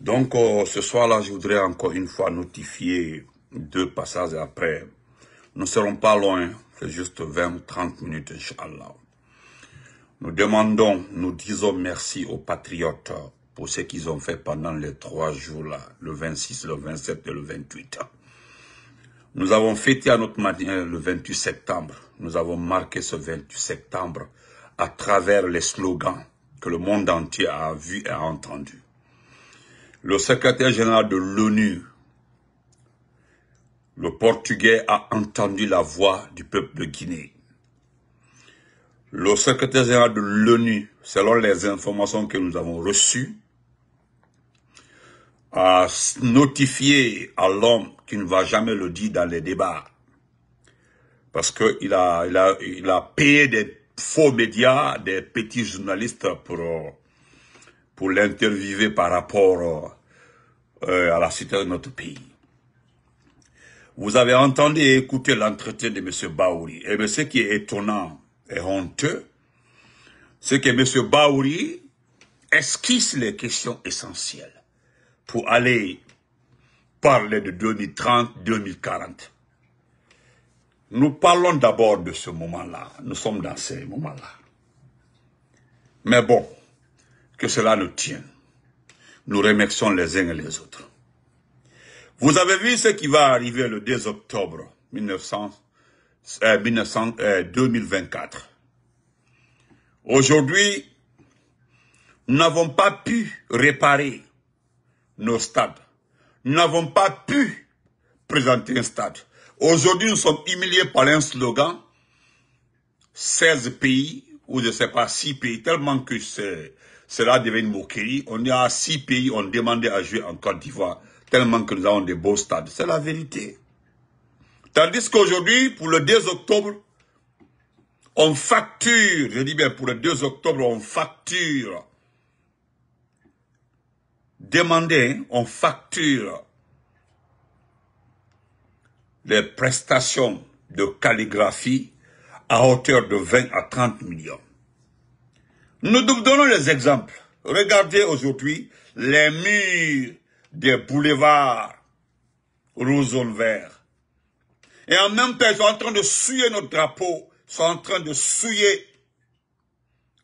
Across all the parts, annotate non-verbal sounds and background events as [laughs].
Donc, euh, ce soir-là, je voudrais encore une fois notifier deux passages après. Nous ne serons pas loin, c'est juste 20 ou 30 minutes, Inch'Allah. Nous demandons, nous disons merci aux patriotes pour ce qu'ils ont fait pendant les trois jours-là, le 26, le 27 et le 28. Nous avons fêté à notre matin euh, le 28 septembre. Nous avons marqué ce 28 septembre à travers les slogans que le monde entier a vu et entendu le secrétaire général de l'ONU, le Portugais a entendu la voix du peuple de Guinée. Le secrétaire général de l'ONU, selon les informations que nous avons reçues, a notifié à l'homme qui ne va jamais le dire dans les débats, parce qu'il a, il a, il a payé des faux médias, des petits journalistes pour euh, pour l'interviewer par rapport euh, à la situation de notre pays. Vous avez entendu et écouté l'entretien de M. Baouri. Et ce qui est étonnant et honteux, c'est que M. Baouri esquisse les questions essentielles pour aller parler de 2030-2040. Nous parlons d'abord de ce moment-là. Nous sommes dans ce moment-là. Mais bon, que cela nous tienne. Nous remercions les uns et les autres. Vous avez vu ce qui va arriver le 2 octobre 2024. Euh, euh, Aujourd'hui, nous n'avons pas pu réparer nos stades. Nous n'avons pas pu présenter un stade. Aujourd'hui, nous sommes humiliés par un slogan. 16 pays, ou je ne sais pas, 6 pays, tellement que c'est cela devait une moquerie. On y a six pays on demandait à jouer en Côte d'Ivoire, tellement que nous avons des beaux stades. C'est la vérité. Tandis qu'aujourd'hui, pour le 2 octobre, on facture, je dis bien pour le 2 octobre, on facture. Demandez, on facture les prestations de calligraphie à hauteur de 20 à 30 millions. Nous donnons les exemples. Regardez aujourd'hui les murs des boulevards rouge vert. Et en même temps, ils sont en train de souiller notre drapeau. Ils sont en train de souiller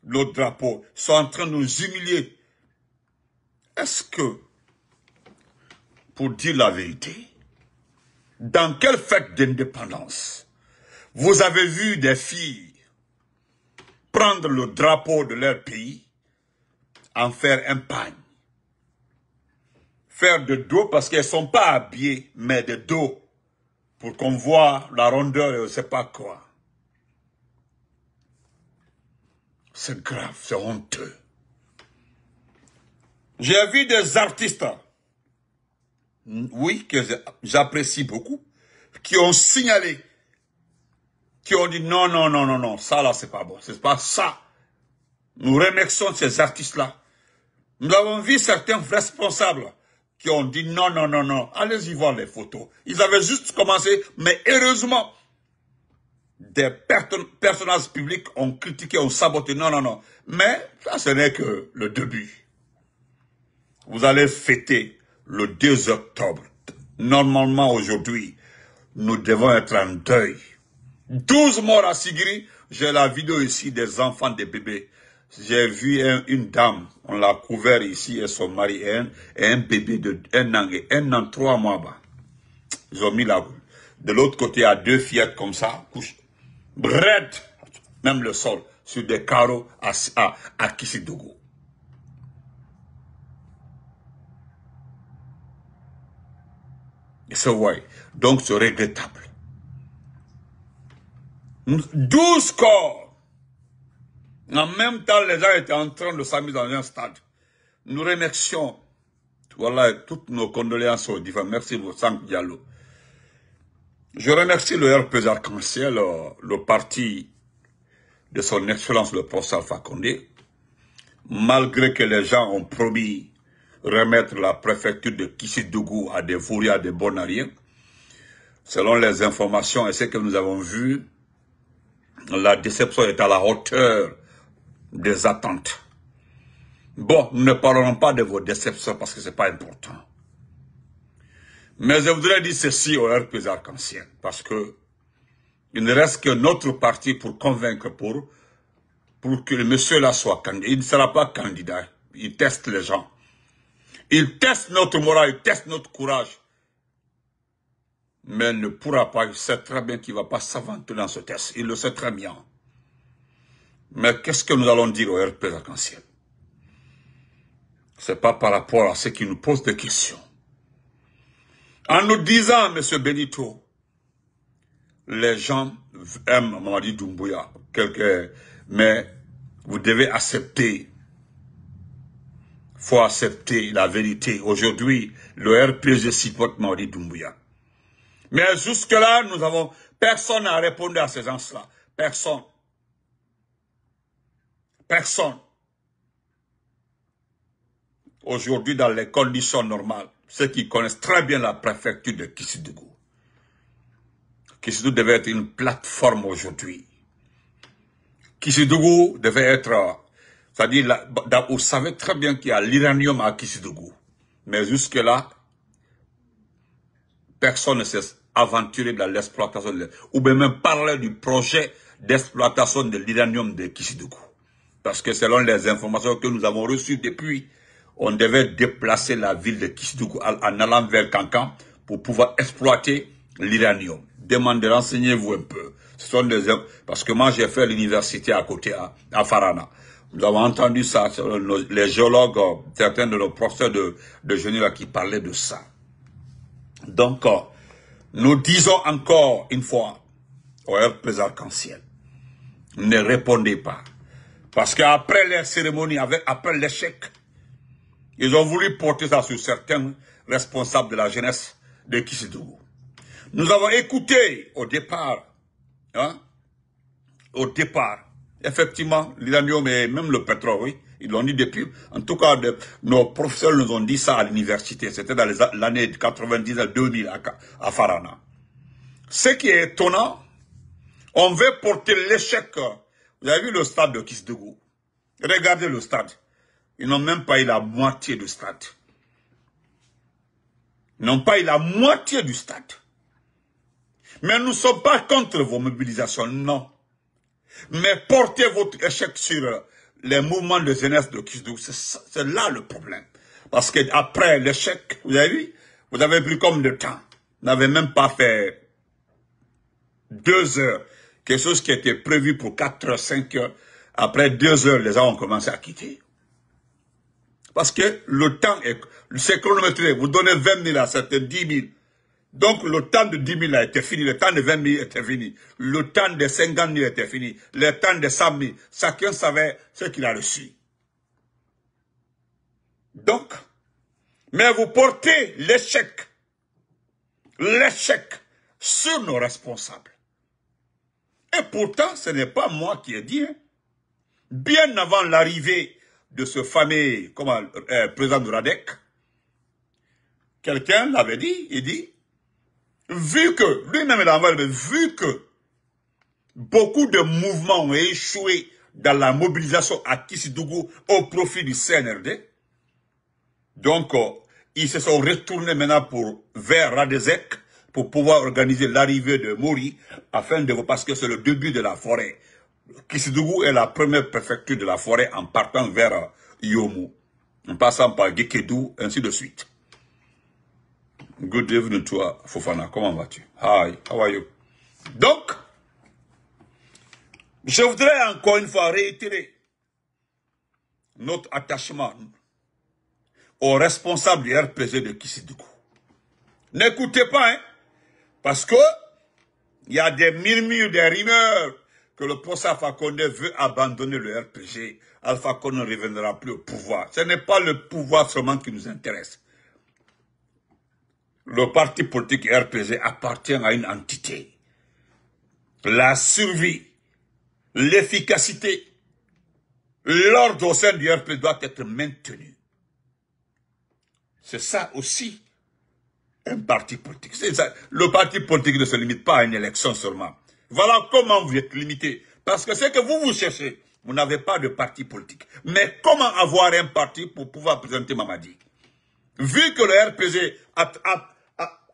notre drapeau. Ils sont en train de nous humilier. Est-ce que, pour dire la vérité, dans quel fête d'indépendance, vous avez vu des filles prendre le drapeau de leur pays, en faire un pagne. Faire de dos parce qu'elles ne sont pas habillées, mais de dos, pour qu'on voit la rondeur et je ne sais pas quoi. C'est grave, c'est honteux. J'ai vu des artistes, oui, que j'apprécie beaucoup, qui ont signalé qui ont dit non, non, non, non, non, ça là, c'est pas bon, c'est pas ça. Nous remercions ces artistes-là. Nous avons vu certains responsables qui ont dit non, non, non, non, allez-y voir les photos. Ils avaient juste commencé, mais heureusement, des personnages publics ont critiqué, ont saboté. Non, non, non. Mais ça, ce n'est que le début. Vous allez fêter le 2 octobre. Normalement, aujourd'hui, nous devons être en deuil. 12 morts à Sigiri. J'ai la vidéo ici des enfants, des bébés. J'ai vu une dame, on l'a couvert ici, et son mari, et un, bébé de un an, un an, trois mois bas. Ils ont mis la boule. De l'autre côté, il y a deux fillettes comme ça, couches, Bred, même le sol, sur des carreaux à, Kissidogo. Ils se Et Donc, c'est regrettable. 12 corps. En même temps, les gens étaient en train de s'amuser dans un stade. Nous remercions voilà, toutes nos condoléances aux divins. Merci, pour Sank Diallo. Je remercie le RP arc en euh, le parti de son excellence, le professeur Fakonde. malgré que les gens ont promis remettre la préfecture de Kissidougou à des à de Bonariens, selon les informations et ce que nous avons vu, la déception est à la hauteur des attentes. Bon, nous ne parlerons pas de vos déceptions parce que ce n'est pas important. Mais je voudrais dire ceci au RPZ Arc-en-Ciel, parce que il ne reste que notre parti pour convaincre pour, pour que le monsieur là soit candidat. Il ne sera pas candidat. Il teste les gens. Il teste notre moral, il teste notre courage mais ne pourra pas, il sait très bien qu'il ne va pas s'avancer dans ce test, il le sait très bien. Mais qu'est-ce que nous allons dire au RP en Ce n'est pas par rapport à ce qui nous posent des questions. En nous disant, Monsieur Benito, les gens aiment Mamadi Doumbouya, mais vous devez accepter. faut accepter la vérité. Aujourd'hui, le RPG votre Mamadi Doumbouya. Mais jusque-là, nous avons... Personne à répondu à ces gens-là. Personne. Personne. Aujourd'hui, dans les conditions normales, ceux qui connaissent très bien la préfecture de Kissidougou, Kissidougou devait être une plateforme aujourd'hui. Kissidougou devait être... C'est-à-dire, vous savez très bien qu'il y a l'uranium à Kissidougou. Mais jusque-là, personne ne s'est aventuré dans l'exploitation, ou même parler du projet d'exploitation de l'Iranium de Kishidougou. Parce que selon les informations que nous avons reçues depuis, on devait déplacer la ville de Kishidougou en allant vers Kankan pour pouvoir exploiter l'Iranium. Demandez, renseignez-vous un peu. Ce sont des... Parce que moi, j'ai fait l'université à côté, à, Farana. Nous avons entendu ça, les géologues, euh, certains de nos professeurs de, de génie qui parlaient de ça. Donc, nous disons encore une fois aux les arc-en-ciel, ne répondez pas. Parce qu'après les cérémonies, avec, après l'échec, ils ont voulu porter ça sur certains responsables de la jeunesse de Kisidougou. Nous avons écouté au départ, hein, au départ, effectivement, l'uranium et même le pétrole, oui, ils l'ont dit depuis, en tout cas, nos professeurs nous ont dit ça à l'université. C'était dans l'année 90 à 2000 à, Farana. Ce qui est étonnant, on veut porter l'échec. Vous avez vu le stade de Kisdougou Regardez le stade. Ils n'ont même pas eu la moitié du stade. Ils n'ont pas eu la moitié du stade. Mais nous ne sommes pas contre vos mobilisations, non. Mais portez votre échec sur les mouvements de jeunesse de Kisdou. C'est là le problème. Parce que après l'échec, vous avez vu, vous avez pris comme de temps. Vous n'avez même pas fait deux heures. Quelque chose qui était prévu pour quatre heures, cinq heures. Après deux heures, les gens ont commencé à quitter. Parce que le temps est, c'est chronométré. Vous donnez 20 000 à certains, 10 000. Donc le temps de 10 000 a été fini, le temps de 20 000 était fini, le temps de 50 000 était fini, le temps de 100 000, chacun savait ce qu'il a reçu. Donc, mais vous portez l'échec, l'échec sur nos responsables. Et pourtant, ce n'est pas moi qui ai dit. Hein. Bien avant l'arrivée de ce fameux euh, président de Radek, quelqu'un l'avait dit, il dit, vu que, lui-même vu que beaucoup de mouvements ont échoué dans la mobilisation à Kissidougou au profit du CNRD, donc euh, ils se sont retournés maintenant pour, vers Radezek pour pouvoir organiser l'arrivée de Mori afin de parce que c'est le début de la forêt. Kissidougou est la première préfecture de la forêt en partant vers euh, Yomou, en passant par Dikedou, ainsi de suite. Good evening toi, Fofana. Comment vas-tu? Hi, how are you? Donc, je voudrais encore une fois réitérer notre attachement aux responsables du RPG de Kissidoukou. N'écoutez pas, hein, parce que il y a des murmures, des rumeurs que le professeur Alpha Condé veut abandonner le RPG. Alpha Condé ne reviendra plus au pouvoir. Ce n'est pas le pouvoir seulement qui nous intéresse le parti politique RPG appartient à une entité. La survie, l'efficacité, l'ordre au sein du RPG doit être maintenu. C'est ça aussi un parti politique. Ça. Le parti politique ne se limite pas à une élection seulement. Voilà comment vous êtes limité. Parce que ce que vous vous cherchez, vous n'avez pas de parti politique. Mais comment avoir un parti pour pouvoir présenter Mamadi Vu que le RPG a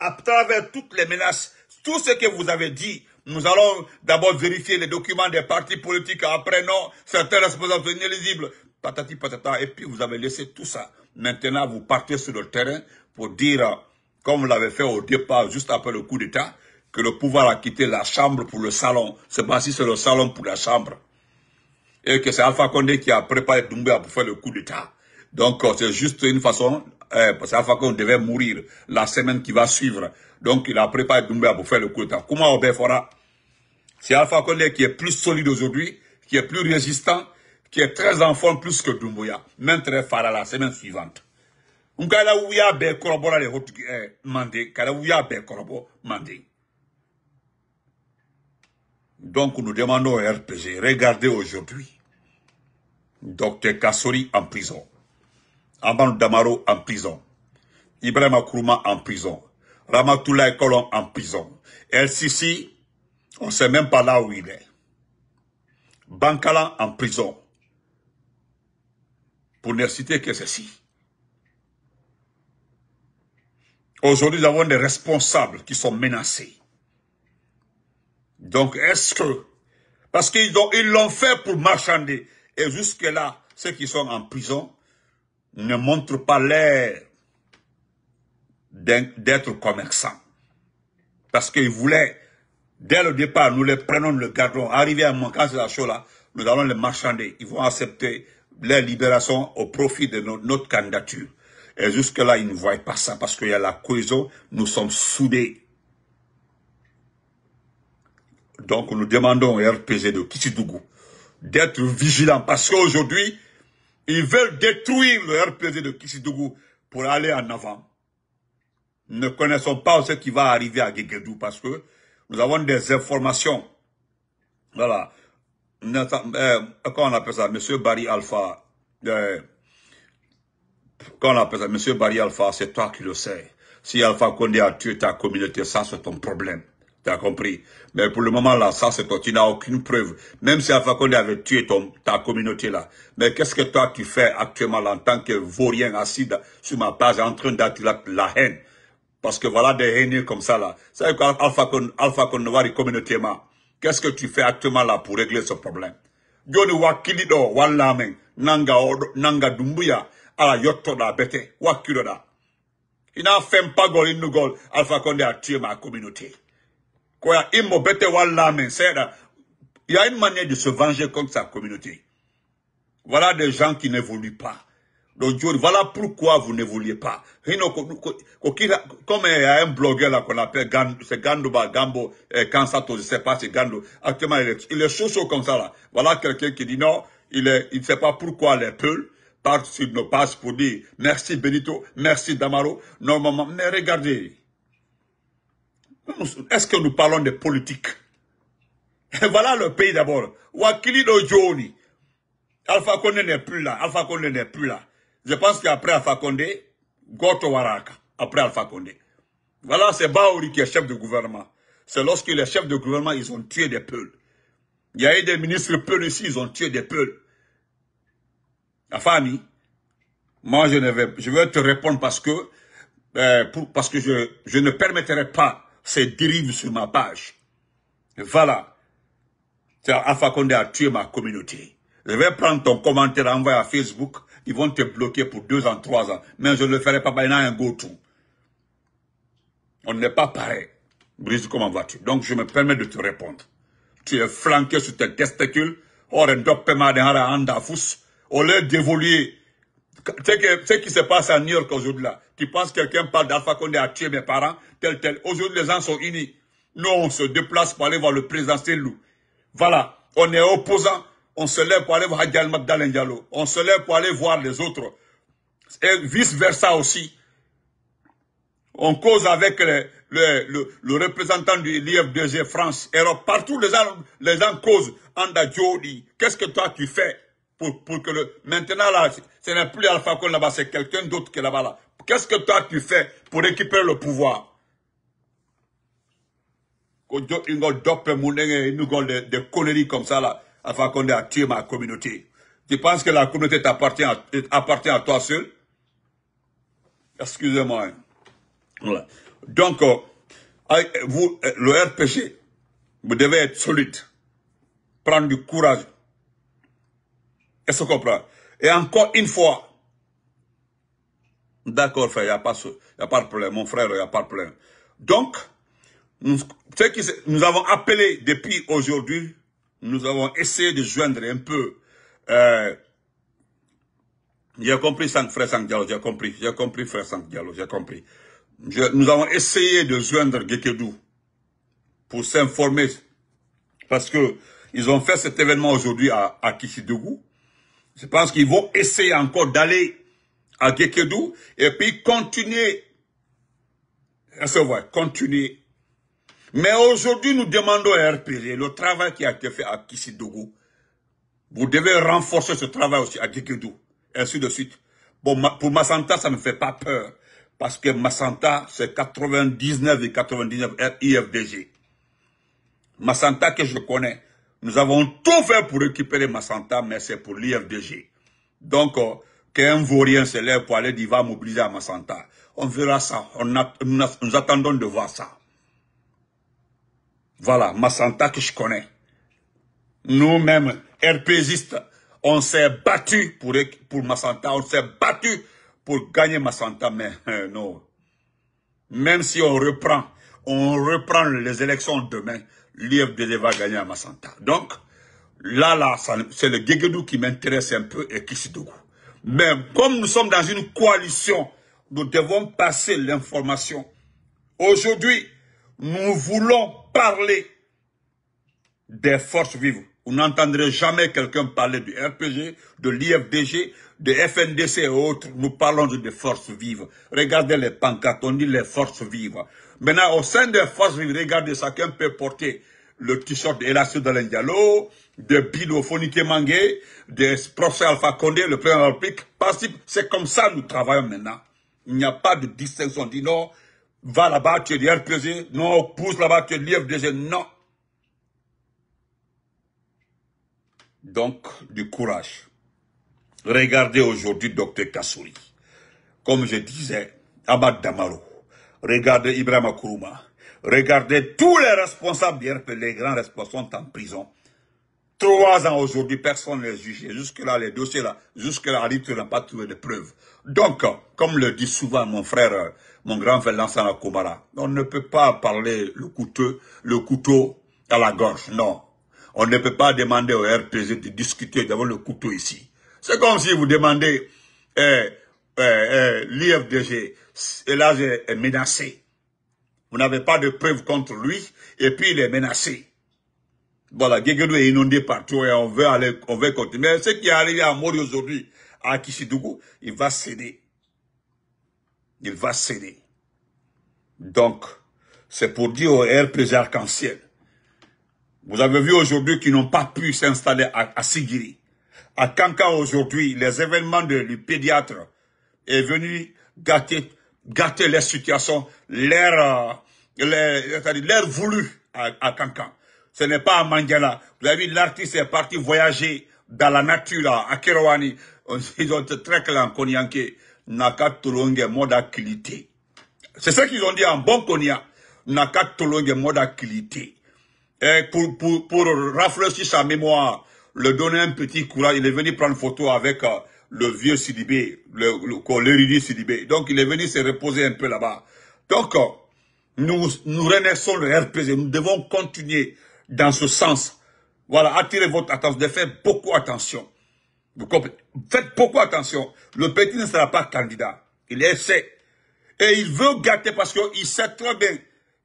à travers toutes les menaces, tout ce que vous avez dit, nous allons d'abord vérifier les documents des partis politiques, après non, certains responsables sont inéligibles, patati patata, et puis vous avez laissé tout ça. Maintenant, vous partez sur le terrain pour dire, comme vous l'avez fait au départ, juste après le coup d'État, que le pouvoir a quitté la chambre pour le salon. C'est pas si c'est le salon pour la chambre. Et que c'est Alpha Condé qui a préparé Doumbouya pour faire le coup d'État. Donc, euh, c'est juste une façon, euh, parce qu'à qu'on devait mourir la semaine qui va suivre. Donc, il a préparé Doumbouya pour faire le coup d'état. Comment Albert fera C'est Alpha qui est plus solide aujourd'hui, qui est plus résistant, qui est très en forme plus que Doumbouya. Maintenant, fera la semaine suivante. Donc nous demandons au RPG, regardez aujourd'hui, Docteur Kassori en prison. Amban Damaro en prison. Ibrahim Akuruma en prison. et Colomb en prison. El Sisi, on ne sait même pas là où il est. Bankala en prison. Pour ne citer que ceci. Aujourd'hui, nous avons des responsables qui sont menacés. Donc, est-ce que... Parce qu'ils l'ont fait pour marchander. Et jusque-là, ceux qui sont en prison, ne montre pas l'air d'être commerçants. Parce qu'ils voulaient, dès le départ, nous les prenons, nous les gardons. Arrivé à un quand la chose-là, nous allons les marchander. Ils vont accepter leur libération au profit de notre, candidature. Et jusque-là, ils ne voient pas ça parce qu'il y a la cohésion. Nous sommes soudés. Donc, nous demandons au RPG de Kissidougou d'être vigilants parce qu'aujourd'hui, ils veulent détruire le RPG de Kishidougou pour aller en avant. Ne connaissons pas ce qui va arriver à Guéguédou parce que nous avons des informations. Voilà. Euh, comment on appelle ça Monsieur Barry Alpha. Euh, Monsieur Barry Alpha, c'est toi qui le sais. Si Alpha Condé a tué ta communauté, ça c'est ton problème. Tu as compris Mais pour le moment, là, ça, c'est toi. Tu n'as aucune preuve. Même si Alpha Condé avait tué ton, ta communauté, là. Mais qu'est-ce que toi, tu fais actuellement, là, en tant que vaurien assis sur ma page, en train d'attirer la haine Parce que voilà des haineux comme ça, là. C'est quoi Alpha Condé, Alpha communauté ma. Qu'est-ce que tu fais actuellement, là, pour régler ce problème Il wakilido wallamen nanga odo, nanga dumbuya ala n'a bete Alpha Condé a tué ma communauté il y a une manière de se venger contre sa communauté. Voilà des gens qui n'évoluent pas. voilà pourquoi vous vouliez pas. Comme il y a un blogueur là qu'on appelle Gando, c'est Gandoba, Gambo, Kansato, eh, je sais pas, c'est Gando. Actuellement, il est, il chaud, comme ça là. Voilà quelqu'un qui dit non, il ne sait pas pourquoi les peuls partent sur nos pages pour dire merci Benito, merci Damaro. Normalement, mais regardez, est-ce que nous parlons de politique [laughs] Voilà le pays d'abord. Wakili Dojoni. Alpha Condé n'est plus là. Alpha Condé n'est plus là. Je pense qu'après Alpha Condé, Goto Waraka. Après Alpha Condé. Voilà, c'est Baori qui est chef de gouvernement. C'est lorsque les chefs de gouvernement, ils ont tué des peuls. Il y a eu des ministres peuls ici, ils ont tué des peuls. Afani. moi je ne vais, je vais te répondre parce que, euh, pour, parce que je, je ne permettrai pas c'est dérives sur ma page. Voilà. Alpha Condé a tué ma communauté. Je vais prendre ton commentaire, envoyer à Facebook. Ils vont te bloquer pour deux ans, trois ans. Mais je ne le ferai pas maintenant un go-to. On n'est pas pareil. Brise, comment vas-tu Donc, je me permets de te répondre. Tu es flanqué sur tes testicules. Or, un de Au lieu d'évoluer ce qui se passe à New York aujourd'hui là, tu penses que quelqu'un parle d'Alpha Condé a tué mes parents, tel, tel. Aujourd'hui, les gens sont unis. Nous, on se déplace pour aller voir le président Selou. Voilà, on est opposant. On se lève pour aller voir Hadjal Mabdal On se lève pour aller voir les autres. Et vice-versa aussi. On cause avec le, le, le, représentant du l'IFDG France, Europe. Partout, les gens, les gens causent. Anda dit, qu'est-ce que toi tu fais pour, que le... Maintenant, là, ce n'est plus Alpha Condé là-bas, c'est quelqu'un d'autre qui est là-bas. Là. Qu'est-ce que toi, tu fais pour récupérer le pouvoir des, des conneries comme ça, là, Alpha Condé a ma communauté. Tu penses que la communauté appartient à, appartient à toi seul Excusez-moi. Hein. Donc, euh, vous, euh, le RPG, vous devez être solide, prendre du courage, est-ce qu'on comprend Et encore une fois, d'accord, frère, il n'y a, pas de problème. Mon frère, il n'y a pas de problème. Donc, nous, avons appelé depuis aujourd'hui, nous avons essayé de joindre un peu... Euh, j'ai compris, frère Sank j'ai compris, j'ai compris, frère Sank j'ai compris. nous avons essayé de joindre Gekedou pour s'informer parce que ils ont fait cet événement aujourd'hui à, à Kishidougou. Je pense qu'ils vont essayer encore d'aller à Gekedou et puis continuer. se voir, continuer. Mais aujourd'hui, nous demandons à RPG le travail qui a été fait à Kissidougou. Vous devez renforcer ce travail aussi à Gekedou, ainsi de suite. Bon, pour Massanta, ça ne me fait pas peur. Parce que Massanta, c'est 99 et 99 IFDG. Massanta que je connais, nous avons tout fait pour récupérer Massanta, mais c'est pour l'IFDG. Donc, euh, qu'un vaurien se lève pour aller dire va mobiliser à Massanta. On verra ça. On nous, attendons de voir ça. Voilà, Massanta que je connais. Nous-mêmes, RPGistes, on s'est battu pour, Massanta, on s'est battu pour gagner Massanta, mais euh, non. Même si on reprend, on reprend les élections demain, L'IFDG va gagner à Massanta. Donc, là, là, c'est le Guéguedou qui m'intéresse un peu et Kissidougou. Mais comme nous sommes dans une coalition, nous devons passer l'information. Aujourd'hui, nous voulons parler des forces vives. Vous n'entendrez jamais quelqu'un parler du RPG, de l'IFDG, de FNDC et autres. Nous parlons des forces vives. Regardez les pancartes, on dit les forces vives. Maintenant, au sein des forces vives, regardez, chacun peut porter le t-shirt de Elassio Diallo, de Bido Fonike Mangé, de professeur Alpha Condé, le président olympique, que C'est comme ça que nous travaillons maintenant. Il n'y a pas de distinction. On dit non, va là-bas, tu es l'IRPG, RPG. Non, pousse là-bas, tu es de Non. Donc, du courage. Regardez aujourd'hui Dr Kassouri. Comme je disais, Abad Damaro. Regardez Ibrahim Kourouma. Regardez, tous les responsables d'IRP, les grands responsables sont en prison. Trois ans aujourd'hui, personne ne les Jusque-là, les dossiers-là, jusque-là, n'a pas trouvé de preuves. Donc, comme le dit souvent mon frère, mon grand frère Lansana Kumara, on ne peut pas parler le couteau, le couteau à la gorge, non. On ne peut pas demander au RPG de discuter d'avoir le couteau ici. C'est comme si vous demandez, eh, eh, eh, l'IFDG, et là, j'ai menacé. Vous n'avez pas de preuves contre lui. Et puis, il est menacé. Voilà, Guéguedou est inondé partout et on veut aller, on veut continuer. Mais ce qui est arrivé à Mori aujourd'hui, à Kishidougou, il va céder. Il va céder. Donc, c'est pour dire aux RPG arc-en-ciel. Vous avez vu aujourd'hui qu'ils n'ont pas pu s'installer à, Sigiri. À Kanka aujourd'hui, les événements du pédiatre est venu gâter gâter les situation, l'air euh, leur voulu à, Cancan. Ce n'est pas à Mangala. Vous avez vu, l'artiste est parti voyager dans la nature à Keroani. Ils ont très clair en Konyanke. Naka Moda Kilité. C'est ce qu'ils ont dit en bon Konya. Naka Moda Kilité. Et pour, pour, pour rafraîchir sa mémoire, le donner un petit courage, il est venu prendre photo avec euh, le vieux Sidibé, le, Sidibé. Donc, il est venu se reposer un peu là-bas. Donc, euh, nous, nous renaissons le RPG. Nous devons continuer dans ce sens. Voilà, attirez votre attention, de faire beaucoup attention. Vous comprenez Faites beaucoup attention. Le petit ne sera pas candidat. Il essaie. Et il veut gâter parce qu'il sait très bien.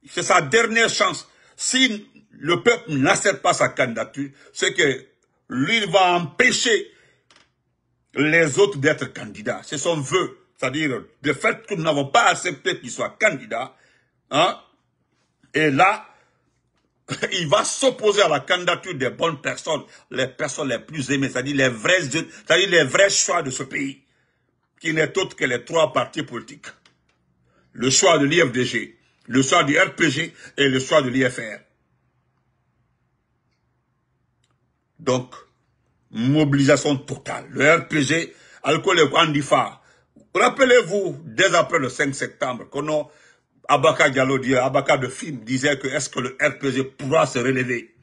C'est sa dernière chance. Si le peuple n'accepte pas sa candidature, c'est que lui, il va empêcher les autres d'être candidats. C'est son vœu. C'est-à-dire, le fait que nous n'avons pas accepté qu'il soit candidat, hein, et là, [laughs] il va s'opposer à la candidature des bonnes personnes, les personnes les plus aimées, c'est-à-dire les c'est-à-dire les vrais choix de ce pays, qui n'est autre que les trois partis politiques. Le choix de l'IFDG, le choix du RPG et le choix de l'IFR. Donc, mobilisation totale. Le RPG, Alcool et Andifa. Rappelez-vous, dès après le 5 septembre, qu'on Abaka Diallo, Abaka de Film, disait que est-ce que le RPG pourra se relever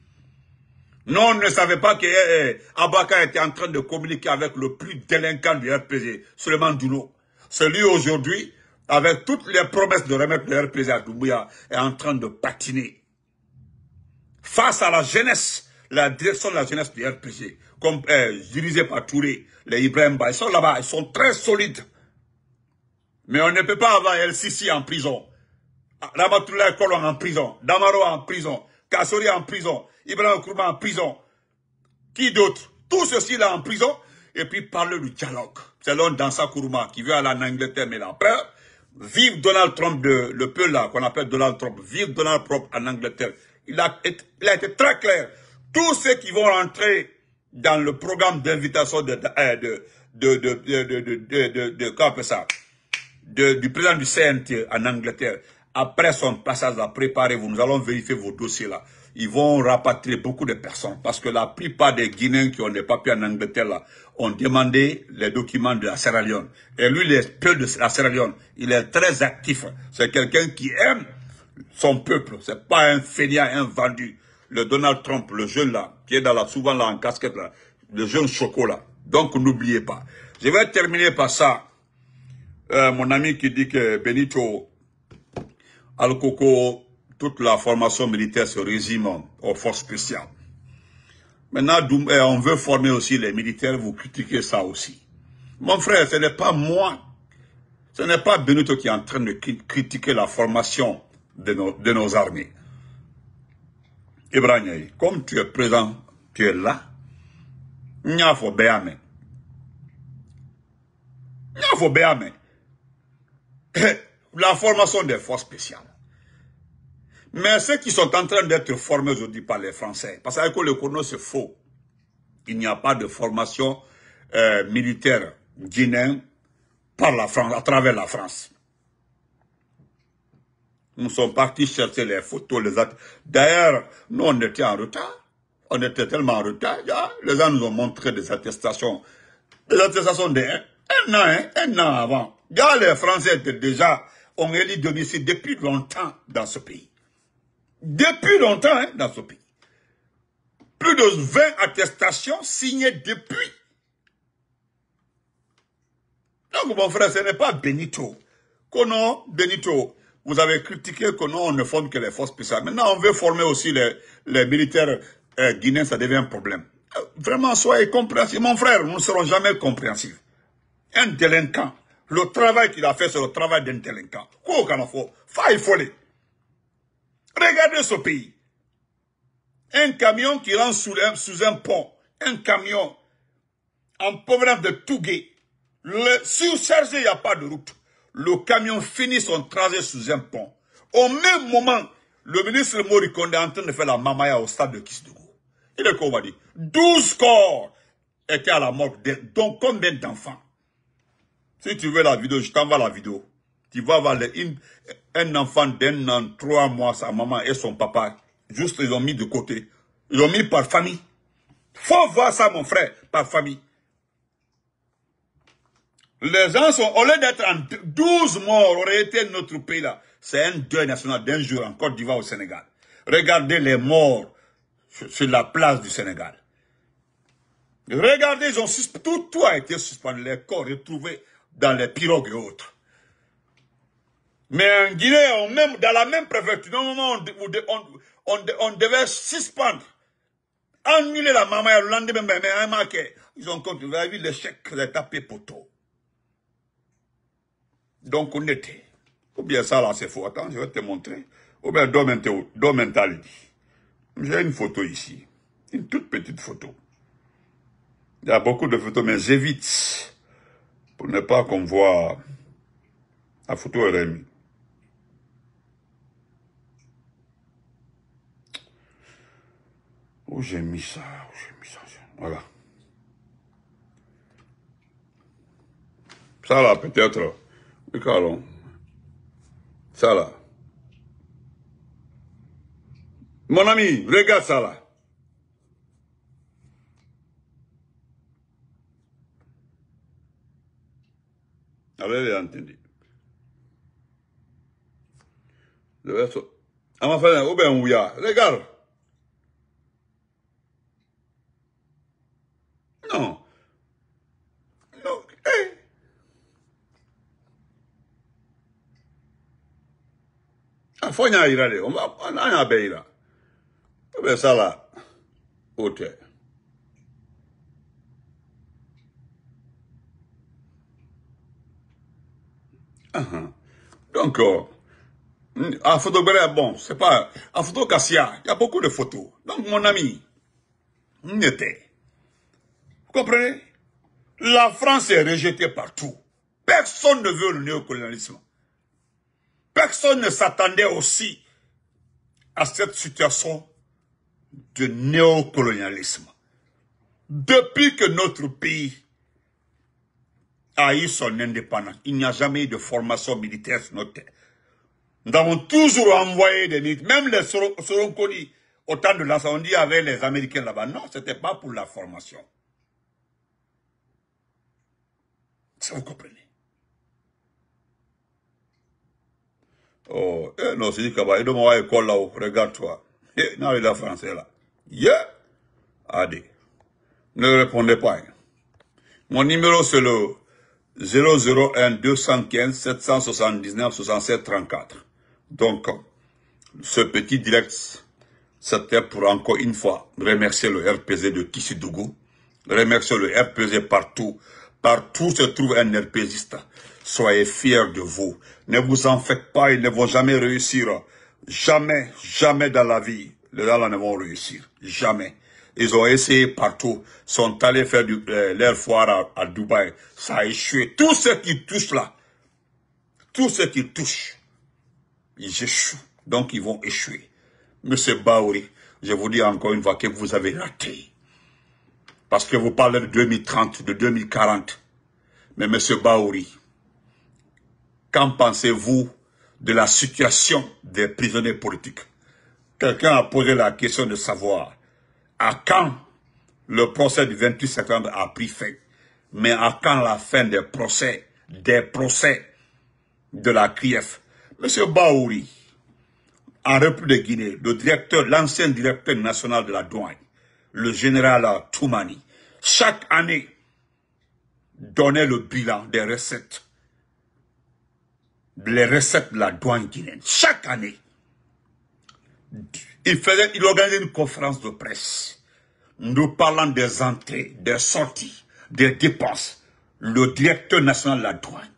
Non, on ne savait pas que eh, eh, Abaka était en train de communiquer avec le plus délinquant du RPG, Suleiman Doulo. Celui aujourd'hui, avec toutes les promesses de remettre le RPG à Doumbouya, est en train de patiner. Face à la jeunesse, la direction de la jeunesse du RPG, comme euh, par Touré, les Ibrahim Ba, ils sont là-bas, ils sont très solides. Mais on ne peut pas avoir El Sisi en prison, ramatoulé Kolon en prison, Damaro en prison, Kassori en prison, Ibrahim Kourma en prison. Qui d'autre Tout ceci là en prison. Et puis parler du dialogue. C'est l'homme Dansa courma qui veut aller en Angleterre, mais l'empereur, Vive Donald Trump, de, le peu là qu'on appelle Donald Trump. Vive Donald Trump en Angleterre. Il a, il a été très clair. Tous ceux qui vont rentrer dans le programme d'invitation de, de, euh, de, de, de ça, du président du CNT en Angleterre. Après son passage à préparer, vous, nous allons vérifier vos dossiers là. Ils vont rapatrier beaucoup de personnes parce que la plupart des Guinéens qui ont des papiers en Angleterre là ont demandé les documents de la Sierra Leone. Et lui, il est peu de la Sierra Leone. Il est très actif. C'est quelqu'un qui aime son peuple. C'est pas un fainéant, un vendu le Donald Trump, le jeune là, qui est dans la, souvent là en casquette là, le jeune chocolat. Donc n'oubliez pas. Je vais terminer par ça. Euh, mon ami qui dit que Benito Alcoco, toute la formation militaire se résume aux forces spéciales. Maintenant, eh, on veut former aussi les militaires, vous critiquez ça aussi. Mon frère, ce n'est pas moi, ce n'est pas Benito qui est en train de critiquer la formation de nos armées. Ibrahim, comme tu es présent, tu es là. Eh, la formation des forces spéciales. Mais ceux qui sont en train d'être formés aujourd'hui par les Français, parce que le Kono, c'est faux. Il n'y a pas de formation euh, militaire guinéenne par la France, à travers la France. Nous sommes partis chercher les photos, les actes. D'ailleurs, nous, on était en retard. On était tellement en retard. Les gens nous ont montré des attestations. Des attestations d'un un an, hein, un an avant. les Français étaient déjà, ont élu domicile depuis longtemps dans ce pays. Depuis longtemps, hein, dans ce pays. Plus de 20 attestations signées depuis. Donc, mon frère, ce n'est pas Benito. Kono Benito, vous avez critiqué que nous, on ne forme que les forces spéciales. Maintenant, on veut former aussi les, militaires euh, guinéens, ça devient un problème. Euh, vraiment, soyez compréhensifs. Mon frère, nous ne serons jamais compréhensifs. Un délinquant, le travail qu'il a fait, c'est le travail d'un délinquant. Quoi qu'on en faut, faille Regardez ce pays. Un camion qui rentre sous, un, sous un pont, un camion en provenance de Tougué, le surchargé, il n'y a pas de route le camion finit son trajet sous un pont. Au même moment, le ministre Morikonde est en train de faire la mamaya au stade de Kisdougou. Il est va dire 12 corps étaient à la mort, donc combien d'enfants Si tu veux la vidéo, je t'envoie la vidéo. Tu vas voir un enfant d'un an, trois mois, sa maman et son papa. Juste, ils ont mis de côté. Ils ont mis par famille. Faut voir ça, mon frère, par famille. Les gens sont, au lieu d'être en 12 morts, aurait été notre pays là. C'est un deuil national d'un jour en Côte d'Ivoire au Sénégal. Regardez les morts sur la place du Sénégal. Regardez, ils ont tout, tout a été suspendu, les corps retrouvés dans les pirogues et autres. Mais en Guinée, même, dans la même préfecture, non, non, on, devait suspendre, annuler la maman le lendemain, mais, mais, mais, ils ont continué, vous vivre vu, les chèque, vous donc on était. Ou bien ça là, c'est faux. Attends, je vais te montrer. Ou bien Domentaldi. J'ai une photo ici. Une toute petite photo. Il y a beaucoup de photos, mais j'évite pour ne pas qu'on voit la photo Rémi. Où j'ai mis ça Où j'ai mis ça Voilà. Ça là, peut-être. Ikaalo ça Mon ami, regarde ça là. Allez, entendu. Le ah, ma femme, ou bien Ouya, regarde. Non. Faut y aller, on va prendre un abeille là. Donc, la là. est donc à photo bon c'est pas à photo cassia il y a beaucoup de photos donc mon ami n'était vous comprenez la France est rejetée partout personne ne veut le néocolonialisme Personne ne s'attendait aussi à cette situation de néocolonialisme. Depuis que notre pays a eu son indépendance, il n'y a jamais eu de formation militaire sur notre terre. Nous avons toujours envoyé des militaires, même les Soronkoni, au temps de l'incendie avec les Américains là-bas. Non, ce n'était pas pour la formation. Ça, vous comprenez Oh, eh, non, c'est du Kaba, il à là-haut, regarde-toi. Eh, non, il a français là. Yeah! adé. Ne répondez pas. Hein. Mon numéro, c'est le 001 215 779 6734 Donc, ce petit direct, c'était pour encore une fois remercier le RPZ de Kissidougou, remercier le RPZ partout. Partout se trouve un RPZiste. Soyez fiers de vous. Ne vous en faites pas, ils ne vont jamais réussir. Jamais, jamais dans la vie, les là ne vont réussir. Jamais. Ils ont essayé partout, sont allés faire euh, leur foire à, Dubaï. Ça a échoué. Tout ce qu'ils touchent là, tout ce qu'ils touchent, ils échouent. Donc ils vont échouer. Monsieur Baouri, je vous dis encore une fois que vous avez raté. Parce que vous parlez de 2030, de 2040. Mais Monsieur Baouri, Qu'en pensez-vous de la situation des prisonniers politiques Quelqu'un a posé la question de savoir à quand le procès du 28 septembre a pris fin, mais à quand la fin des procès, des procès de la CRIEF. Monsieur Baouri, en République de Guinée, le directeur, l'ancien directeur national de la douane, le général Toumani, chaque année, donnait le bilan des recettes les recettes de la douane guinéenne. Chaque année, il, faisait, il organisait une conférence de presse. Nous parlant des entrées, des sorties, des dépenses. Le directeur national de la douane.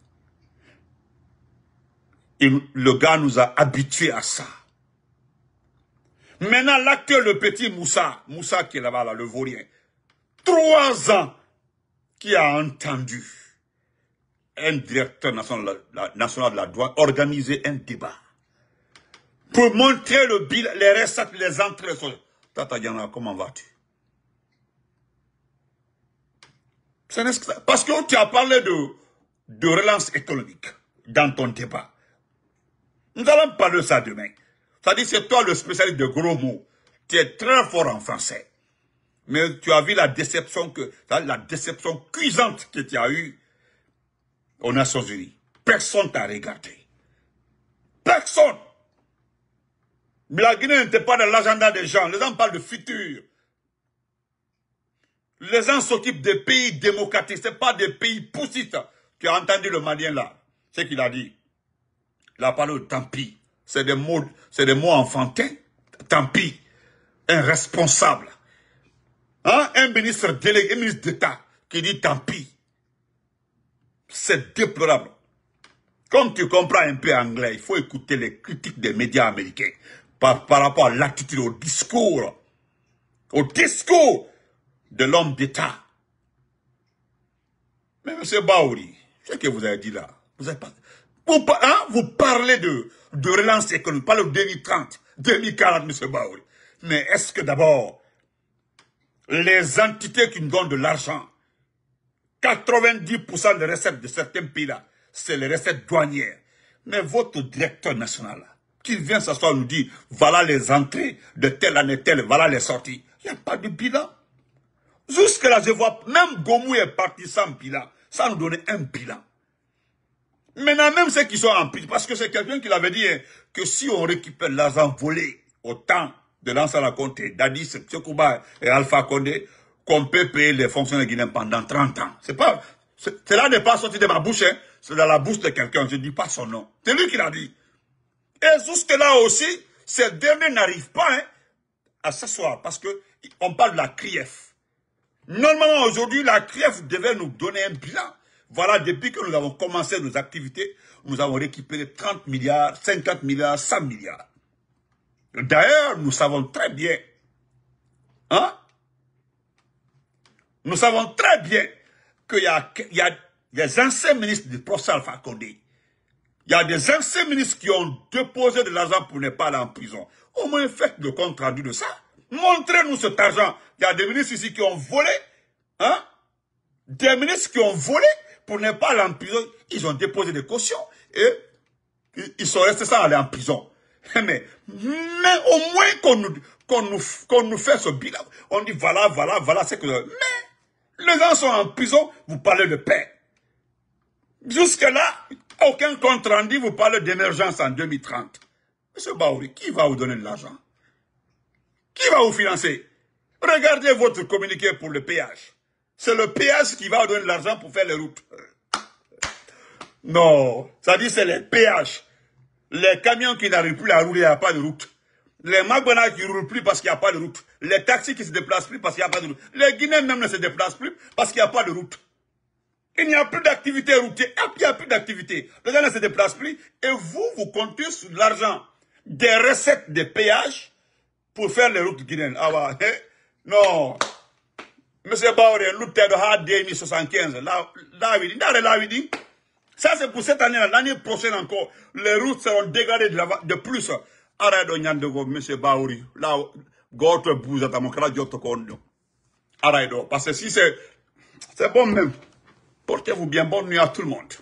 Et le gars nous a habitués à ça. Maintenant, que le petit Moussa, Moussa qui est là-bas, là, le vaurien, trois ans, qui a entendu un directeur national, national de la droite organiser un débat pour montrer le les recettes, les entrées. Tata Diana, comment vas-tu Parce que tu as parlé de, de relance économique dans ton débat. Nous allons parler de ça demain. C'est-à-dire, c'est toi le spécialiste de gros mots. Tu es très fort en français. Mais tu as vu la déception que, la déception cuisante que tu as eue aux Nations Unies. Personne t'a regardé. Personne. La Guinée n'était pas dans l'agenda des gens. Les gens parlent de futur. Les gens s'occupent des pays démocratiques. Ce pas des pays poussistes. Tu as entendu le Malien là. Ce qu'il a dit. Il a parlé de tant pis. C'est des mots, c'est des mots enfantins. Tant pis. Un responsable. Hein? Un ministre délégué, un ministre d'État qui dit tant pis. C'est déplorable. Comme tu comprends un peu anglais, il faut écouter les critiques des médias américains par, rapport à l'attitude, au discours, au discours de l'homme d'État. Mais M. Baouri, ce que vous avez dit là, vous, avez pas, vous, hein, parlez de, relance économique, parlez de 2030, 2040, M. Baouri. Mais est-ce que d'abord, les entités qui nous donnent de l'argent, 90% des recettes de certains pays-là, c'est les recettes douanières. Mais votre directeur national, qui vient s'asseoir nous dit, voilà les entrées de telle année, telle, voilà les sorties. Il n'y a pas de bilan. Jusque-là, je vois, même Gomu est parti sans bilan, sans nous donner un bilan. Maintenant, même ceux qui sont en prison, parce que c'est quelqu'un qui l'avait dit, hein, que si on récupère l'argent volé au temps de l'ancien Conté, Dadis, Kouba et Alpha Condé, qu'on peut payer les fonctionnaires guinéens pendant 30 ans. C'est pas, cela n'est pas sorti de ma bouche, hein. c'est dans la bouche de quelqu'un, je ne dis pas son nom. C'est lui qui l'a dit. Et jusque-là aussi, ces derniers n'arrivent pas hein, à s'asseoir parce que on parle de la CRIEF. Normalement, aujourd'hui, la CRIEF devait nous donner un bilan. Voilà, depuis que nous avons commencé nos activités, nous avons récupéré 30 milliards, 50 milliards, 100 milliards. D'ailleurs, nous savons très bien hein, nous savons très bien qu'il y, a des anciens ministres du professeur Alpha Condé. Il y a des anciens ministres qui ont déposé de l'argent pour ne pas aller en prison. Au moins, faites le compte rendu de ça. Montrez-nous cet argent. Il y a des ministres ici qui ont volé. Hein? Des ministres qui ont volé pour ne pas aller en prison. Ils ont déposé des cautions et ils sont restés sans aller en prison. [laughs] Mais, au moins qu'on nous, qu'on nous, fait ce bilan. On dit voilà, voilà, voilà, c'est que... Les gens sont en prison, vous parlez de paix. Jusque-là, aucun compte rendu, vous parlez d'émergence en 2030. Monsieur Baouri, qui va vous donner de l'argent Qui va vous financer Regardez votre communiqué pour le péage. C'est le péage qui va vous donner de l'argent pour faire les routes. Non, ça dit c'est les péages. Les camions qui n'arrivent plus à rouler, il n'y a pas de route. Les magbana qui ne roulent plus parce qu'il n'y a pas de route. Les taxis qui ne se déplacent plus parce qu'il n'y a pas de route. Les Guinéens même ne se déplacent plus parce qu'il n'y a pas de route. Il n'y a plus d'activité routière. Il n'y a plus d'activité. Les gens ne se déplacent plus. Et vous, vous comptez sur l'argent des recettes des péages pour faire les routes guinéennes. Ah bah, eh? non. Monsieur Baoré, l'outil de Hard 2075, là, là, dit... ça c'est pour cette année-là. L'année prochaine encore, les routes seront dégradées de, de plus. Arrête de Monsieur Bauri. Là, goto que si c'est bon même portez vous bien bonne nuit à tout le monde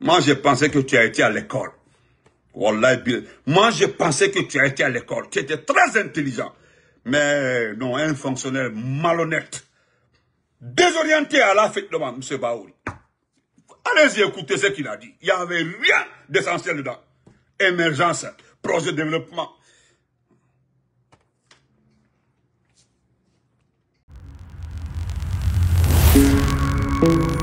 moi je pensais que tu as été à l'école moi je pensais que tu as été à l'école tu étais très intelligent mais non un fonctionnaire malhonnête désorienté à la fête M. Baouri Allez-y écoutez ce qu'il a dit. Il n'y avait rien d'essentiel dedans. Émergence, projet de développement, Thank you.